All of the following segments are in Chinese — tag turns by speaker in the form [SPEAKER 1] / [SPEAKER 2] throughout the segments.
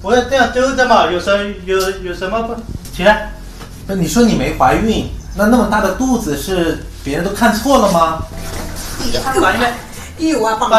[SPEAKER 1] 我要这样丢着嘛，有什有有什么不起来？不，你说你没怀孕，那那么大的肚子是别人都看错了吗？一月怀孕，一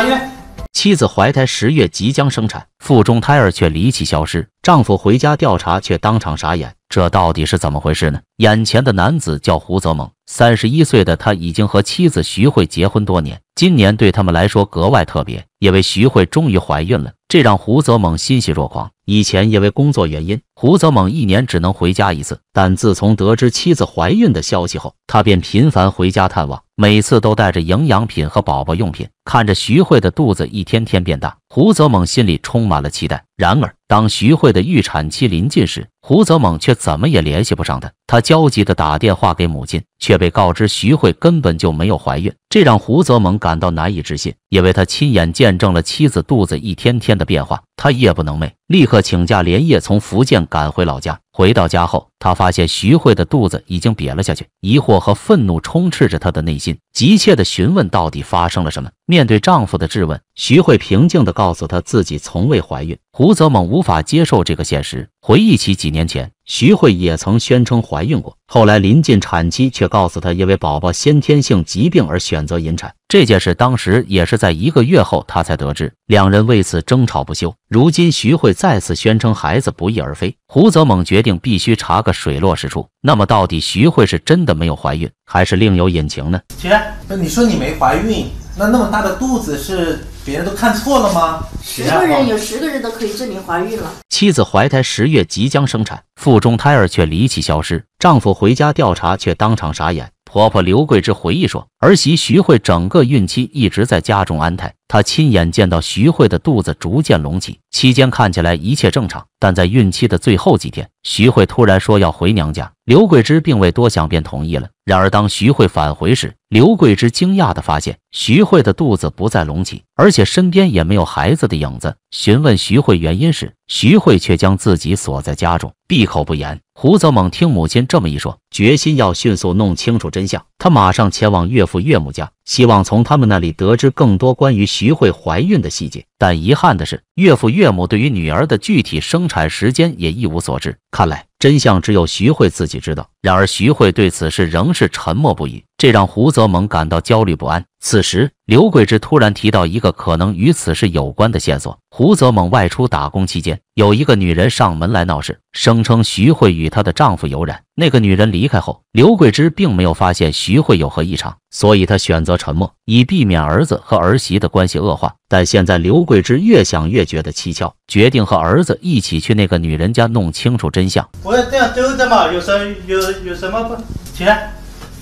[SPEAKER 1] 月
[SPEAKER 2] 妻子怀胎十月即将生产，腹中胎儿却离奇消失。丈夫回家调查却当场傻眼，这到底是怎么回事呢？眼前的男子叫胡泽猛，三十一岁的他已经和妻子徐慧结婚多年。今年对他们来说格外特别，因为徐慧终于怀孕了，这让胡泽猛欣喜若狂。以前因为工作原因，胡泽猛一年只能回家一次。但自从得知妻子怀孕的消息后，他便频繁回家探望，每次都带着营养品和宝宝用品。看着徐慧的肚子一天天变大，胡泽猛心里充满了期待。然而，当徐慧的预产期临近时，胡泽猛却怎么也联系不上她。他焦急地打电话给母亲，却被告知徐慧根本就没有怀孕，这让胡泽猛感到难以置信。因为他亲眼见证了妻子肚子一天天的变化，他夜不能寐，立刻请假连夜从福建赶回老家。回到家后。他发现徐慧的肚子已经瘪了下去，疑惑和愤怒充斥着她的内心，急切地询问到底发生了什么。面对丈夫的质问，徐慧平静地告诉他自己从未怀孕。胡泽猛无法接受这个现实，回忆起几年前徐慧也曾宣称怀孕过，后来临近产期却告诉她因为宝宝先天性疾病而选择引产。这件事当时也是在一个月后他才得知，两人为此争吵不休。如今徐慧再次宣称孩子不翼而飞，胡泽猛决定必须查个。水落石出。那么，到底徐慧是真的没有怀孕，还是另有隐情呢？
[SPEAKER 1] 姐，那你说你没怀孕，那那么大的肚子是别人都看错了吗？十个人有十个人都可以证明怀孕了。
[SPEAKER 2] 妻子怀胎十月即将生产，腹中胎儿却离奇消失，丈夫回家调查却当场傻眼。婆婆刘桂芝回忆说，儿媳徐慧整个孕期一直在家中安胎。他亲眼见到徐慧的肚子逐渐隆起，期间看起来一切正常，但在孕期的最后几天，徐慧突然说要回娘家，刘桂芝并未多想便同意了。然而当徐慧返回时，刘桂芝惊讶地发现徐慧的肚子不再隆起，而且身边也没有孩子的影子。询问徐慧原因时，徐慧却将自己锁在家中，闭口不言。胡泽猛听母亲这么一说，决心要迅速弄清楚真相，他马上前往岳父岳母家。希望从他们那里得知更多关于徐慧怀孕的细节，但遗憾的是，岳父岳母对于女儿的具体生产时间也一无所知。看来真相只有徐慧自己知道。然而，徐慧对此事仍是沉默不语，这让胡泽猛感到焦虑不安。此时，刘桂芝突然提到一个可能与此事有关的线索：胡泽猛外出打工期间。有一个女人上门来闹事，声称徐慧与她的丈夫有染。那个女人离开后，刘桂芝并没有发现徐慧有何异常，所以她选择沉默，以避免儿子和儿媳的关系恶化。但现在刘桂芝越想越觉得蹊跷，决定和儿子一起去那个女人家弄清楚真相。
[SPEAKER 1] 我要这样丢着嘛？有什有有什么不？起来，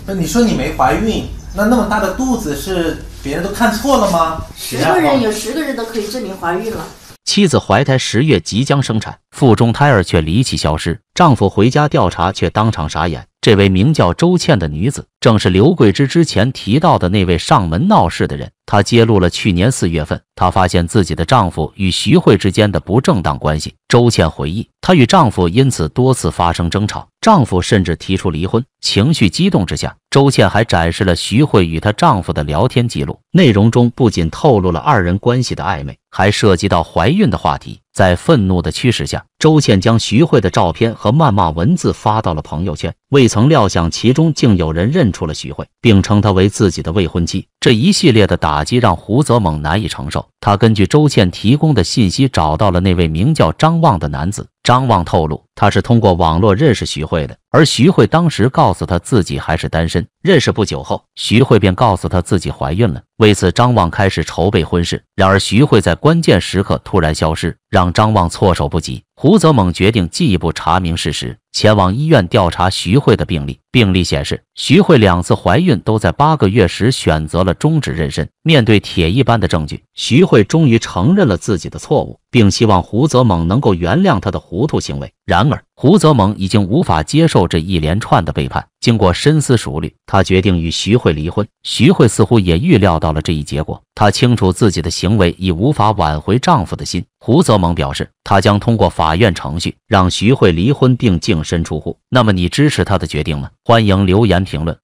[SPEAKER 1] 那你说你没怀孕，那那么大的肚子是别人都看错了吗？十个人有十个人都可以证明怀孕了。
[SPEAKER 2] 妻子怀胎十月即将生产，腹中胎儿却离奇消失。丈夫回家调查，却当场傻眼。这位名叫周倩的女子，正是刘桂芝之前提到的那位上门闹事的人。她揭露了去年四月份，她发现自己的丈夫与徐慧之间的不正当关系。周倩回忆，她与丈夫因此多次发生争吵。丈夫甚至提出离婚，情绪激动之下，周倩还展示了徐慧与她丈夫的聊天记录，内容中不仅透露了二人关系的暧昧，还涉及到怀孕的话题。在愤怒的驱使下，周倩将徐慧的照片和谩骂文字发到了朋友圈，未曾料想其中竟有人认出了徐慧，并称她为自己的未婚妻。这一系列的打击让胡泽猛难以承受。他根据周倩提供的信息找到了那位名叫张望的男子。张望透露，他是通过网络认识徐慧的，而徐慧当时告诉他自己还是单身。认识不久后，徐慧便告诉他自己怀孕了。为此，张望开始筹备婚事。然而，徐慧在关键时刻突然消失，让张望措手不及。胡泽猛决定进一步查明事实。前往医院调查徐慧的病历，病历显示，徐慧两次怀孕都在八个月时选择了终止妊娠。面对铁一般的证据，徐慧终于承认了自己的错误，并希望胡泽猛能够原谅她的糊涂行为。然而，胡泽猛已经无法接受这一连串的背叛。经过深思熟虑，他决定与徐慧离婚。徐慧似乎也预料到了这一结果，她清楚自己的行为已无法挽回丈夫的心。胡泽猛表示，他将通过法院程序让徐慧离婚并净。净身出户，那么你支持他的决定吗？欢迎留言评论。